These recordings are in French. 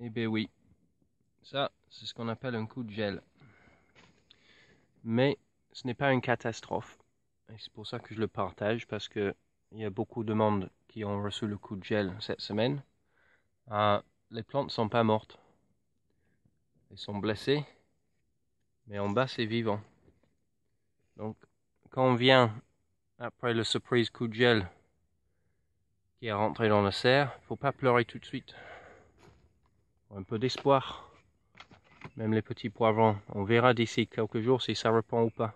Eh bien oui, ça, c'est ce qu'on appelle un coup de gel. Mais ce n'est pas une catastrophe. Et c'est pour ça que je le partage, parce que il y a beaucoup de monde qui ont reçu le coup de gel cette semaine. Ah, les plantes sont pas mortes. Elles sont blessées, mais en bas, c'est vivant. Donc, quand on vient après le surprise coup de gel qui est rentré dans le cerf, faut pas pleurer tout de suite un peu d'espoir. Même les petits poivrons. On verra d'ici quelques jours si ça reprend ou pas.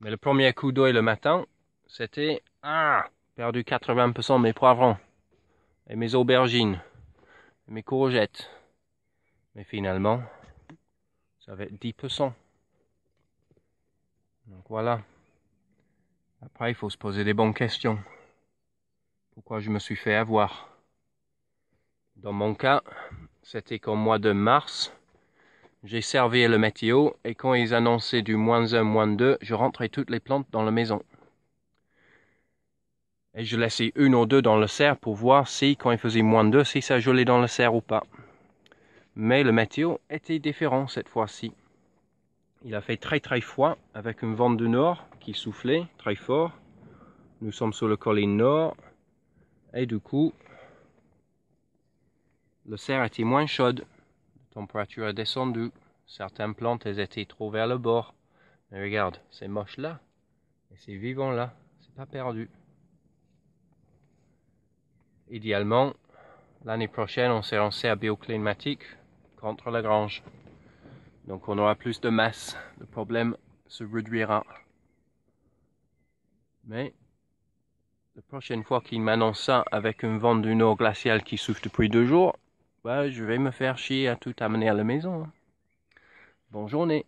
Mais le premier coup d'œil le matin, c'était Ah Perdu 80% de mes poivrons, et mes aubergines, et mes courgettes. Mais finalement, ça va être 10%. Donc voilà. Après, il faut se poser des bonnes questions. Pourquoi je me suis fait avoir dans mon cas, c'était qu'au mois de mars, j'ai servi le météo et quand ils annonçaient du moins 1, moins 2, je rentrais toutes les plantes dans la maison. Et je laissais une ou deux dans le serre pour voir si, quand il faisait moins 2, si ça gelait dans le serre ou pas. Mais le météo était différent cette fois-ci. Il a fait très très froid avec une vente du nord qui soufflait très fort. Nous sommes sur le colline nord et du coup le cerf était moins chaude, la température a descendu, certaines plantes elles étaient trop vers le bord. Mais regarde, c'est moche là, et c'est vivant là, c'est pas perdu. Idéalement, l'année prochaine, on s'est lancé à bioclimatique contre la grange. Donc on aura plus de masse, le problème se réduira. Mais la prochaine fois qu'il m'annonce ça avec une vent du nord glacial qui souffle depuis deux jours, bah, je vais me faire chier à tout amener à la maison. Hein. Bonne journée.